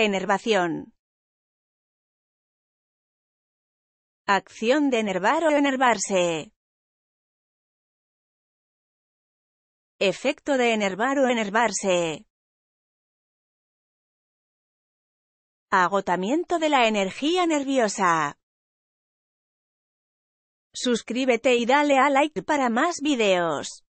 Enervación. Acción de enervar o enervarse. Efecto de enervar o enervarse. Agotamiento de la energía nerviosa. Suscríbete y dale a like para más videos.